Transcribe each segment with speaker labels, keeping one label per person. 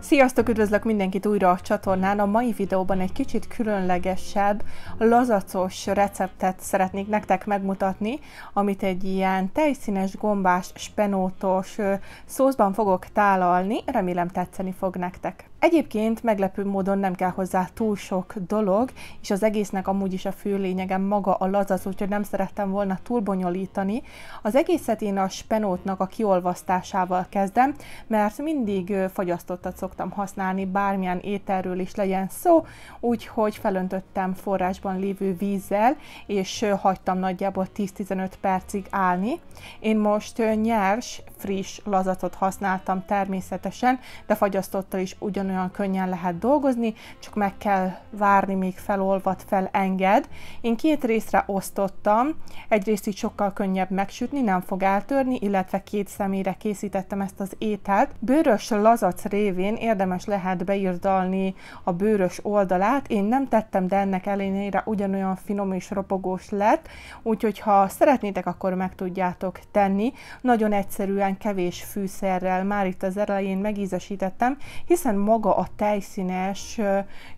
Speaker 1: Sziasztok, üdvözlök mindenkit újra a csatornán. A mai videóban egy kicsit különlegesebb, lazacos receptet szeretnék nektek megmutatni, amit egy ilyen tejszínes, gombás, spenótos szószban fogok tálalni. Remélem tetszeni fog nektek. Egyébként meglepő módon nem kell hozzá túl sok dolog, és az egésznek amúgy is a fő lényege maga a lazac, úgyhogy nem szerettem volna túl bonyolítani. Az egészet én a spenótnak a kiolvasztásával kezdem, mert mindig fagyasztottat szoktam használni, bármilyen ételről is legyen szó, úgyhogy felöntöttem forrásban lévő vízzel, és hagytam nagyjából 10-15 percig állni. Én most nyers, friss lazacot használtam természetesen, de fagyasztotta is ugyanolyan könnyen lehet dolgozni, csak meg kell várni, még felolvad, felenged. Én két részre osztottam, egyrészt így sokkal könnyebb megsütni, nem fog eltörni, illetve két személyre készítettem ezt az ételt. Bőrös lazac révén érdemes lehet beírdalni a bőrös oldalát, én nem tettem, de ennek ellenére ugyanolyan finom és ropogós lett, úgyhogy ha szeretnétek, akkor meg tudjátok tenni. Nagyon egyszerűen igazán kevés fűszerrel már itt az elején megízesítettem, hiszen maga a tejszínes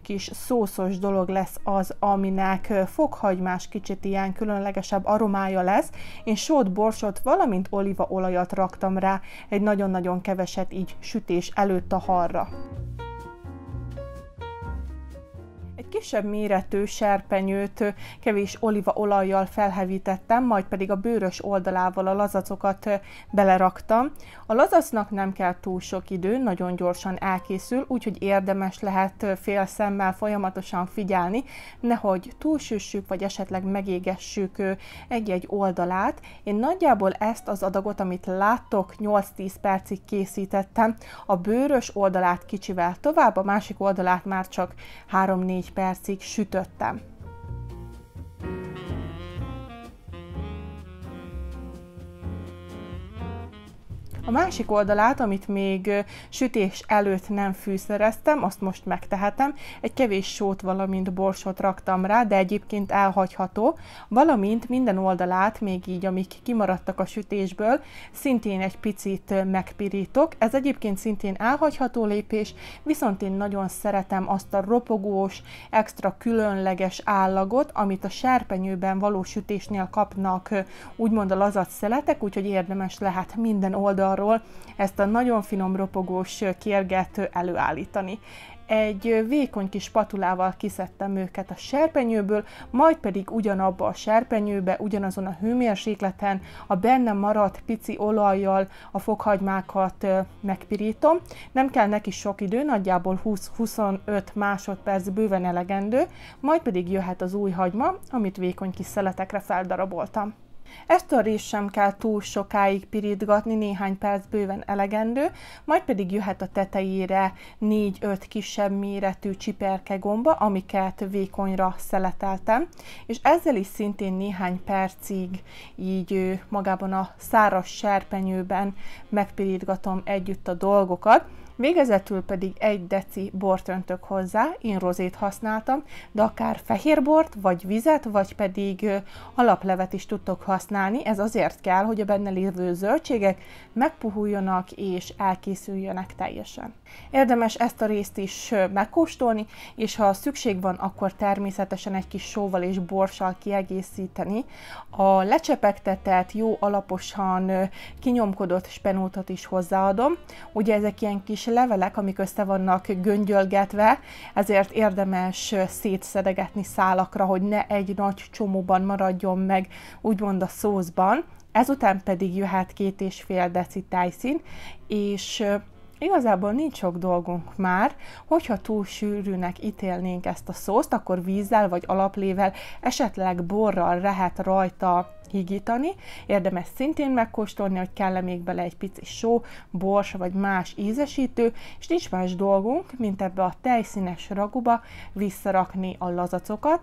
Speaker 1: kis szószos dolog lesz az, aminek fokhagymás kicsit ilyen különlegesebb aromája lesz. Én sót, borsot, valamint olívaolajat raktam rá, egy nagyon-nagyon keveset így sütés előtt a harra egy kisebb méretű serpenyőt kevés olívaolajjal felhevítettem, majd pedig a bőrös oldalával a lazacokat beleraktam. A lazacnak nem kell túl sok idő, nagyon gyorsan elkészül, úgyhogy érdemes lehet fél szemmel folyamatosan figyelni, nehogy túlsüssük, vagy esetleg megégessük egy-egy oldalát. Én nagyjából ezt az adagot, amit láttok, 8-10 percig készítettem. A bőrös oldalát kicsivel tovább, a másik oldalát már csak 3-4 percig sütöttem. A másik oldalát, amit még sütés előtt nem fűszereztem, azt most megtehetem. Egy kevés sót, valamint borsot raktam rá, de egyébként elhagyható. Valamint minden oldalát, még így, amik kimaradtak a sütésből, szintén egy picit megpirítok. Ez egyébként szintén elhagyható lépés, viszont én nagyon szeretem azt a ropogós, extra különleges állagot, amit a serpenyőben való sütésnél kapnak úgymond a lazat szeletek, úgyhogy érdemes lehet minden oldal arról ezt a nagyon finom ropogós kérget előállítani egy vékony kis patulával kiszedtem őket a serpenyőből, majd pedig ugyanabba a serpenyőbe, ugyanazon a hőmérsékleten a benne maradt pici olajjal a fokhagymákat megpirítom. Nem kell neki sok idő, nagyjából 20-25 másodperc bőven elegendő, majd pedig jöhet az új hagyma, amit vékony kis szeletekre feldaraboltam. Ezt a részt sem kell túl sokáig pirítgatni, néhány perc bőven elegendő, majd pedig jöhet a tetejére 4-5 kisebb méretű csiperke gomba, amiket vékonyra szeleteltem, és ezzel is szintén néhány percig így magában a száraz serpenyőben megpirítgatom együtt a dolgokat, Végezetül pedig egy deci bort öntök hozzá, én rozét használtam, de akár fehér bort, vagy vizet, vagy pedig alaplevet is tudtok használni. Ez azért kell, hogy a benne lévő zöldségek megpuhuljanak és elkészüljenek teljesen. Érdemes ezt a részt is megkóstolni, és ha szükség van, akkor természetesen egy kis sóval és borssal kiegészíteni. A lecsepegtetett, jó alaposan kinyomkodott spenótot is hozzáadom. Ugye ezek ilyen kis levelek, amik össze vannak göngyölgetve, ezért érdemes szétszedegetni szálakra, hogy ne egy nagy csomóban maradjon meg, úgymond a szózban. Ezután pedig jöhet két és fél deci tájszín, és igazából nincs sok dolgunk már, hogyha túl sűrűnek ítélnénk ezt a szószt, akkor vízzel vagy alaplével, esetleg borral lehet rajta higítani. Érdemes szintén megkóstolni, hogy kell-e még bele egy pici só, bors vagy más ízesítő, és nincs más dolgunk, mint ebbe a tejszínes raguba visszarakni a lazacokat.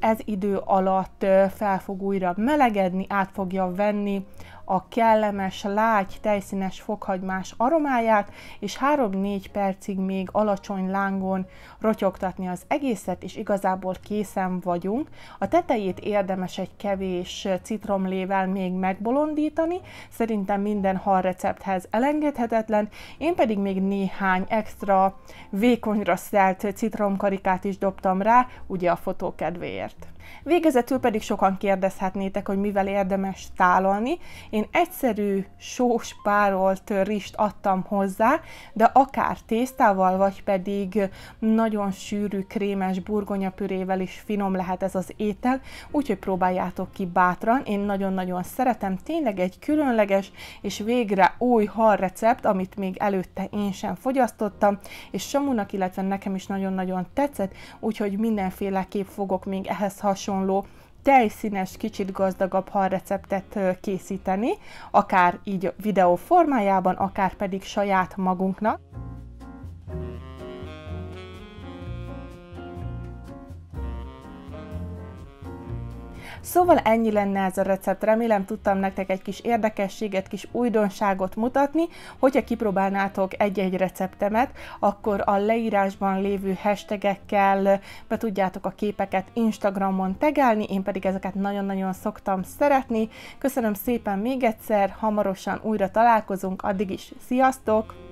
Speaker 1: Ez idő alatt fel fog újra melegedni, át fogja venni a kellemes, lágy, tejszínes fokhagymás aromáját, és 3-4 percig még alacsony lángon rotyogtatni az egészet, és igazából készen vagyunk. A tetejét érdemes egy kevés citromlével még megbolondítani, szerintem minden hal recepthez elengedhetetlen, én pedig még néhány extra vékonyra szelt citromkarikát is dobtam rá, ugye a fotó kedvéért. Végezetül pedig sokan kérdezhetnétek, hogy mivel érdemes tálalni. Én egyszerű sós párolt rist adtam hozzá, de akár tésztával, vagy pedig nagyon sűrű krémes burgonyapürével is finom lehet ez az étel, úgyhogy próbáljátok ki bátran. Én nagyon-nagyon szeretem, tényleg egy különleges és végre új hal recept, amit még előtte én sem fogyasztottam, és Samunak, illetve nekem is nagyon-nagyon tetszett, úgyhogy mindenféleképp fogok még ehhez hasonlítani hasonló tejszínes, kicsit gazdagabb halreceptet készíteni, akár így videó formájában, akár pedig saját magunknak. Szóval ennyi lenne ez a recept, remélem tudtam nektek egy kis érdekességet, kis újdonságot mutatni, hogyha kipróbálnátok egy-egy receptemet, akkor a leírásban lévő hashtagekkel be tudjátok a képeket Instagramon tegelni, én pedig ezeket nagyon-nagyon szoktam szeretni. Köszönöm szépen még egyszer, hamarosan újra találkozunk, addig is sziasztok!